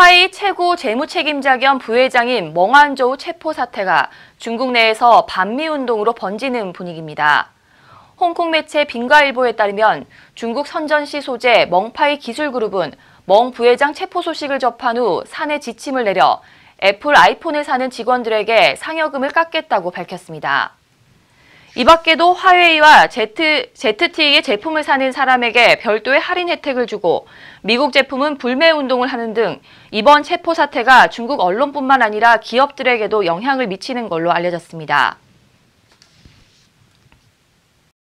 파이 최고 재무책임자 겸 부회장인 멍한조우 체포 사태가 중국 내에서 반미운동으로 번지는 분위기입니다. 홍콩 매체 빙과일보에 따르면 중국 선전시 소재 멍파이 기술그룹은 멍 부회장 체포 소식을 접한 후 사내 지침을 내려 애플 아이폰을 사는 직원들에게 상여금을 깎겠다고 밝혔습니다. 이 밖에도 화웨이와 Z, ZTE의 제품을 사는 사람에게 별도의 할인 혜택을 주고 미국 제품은 불매 운동을 하는 등 이번 체포 사태가 중국 언론뿐만 아니라 기업들에게도 영향을 미치는 걸로 알려졌습니다.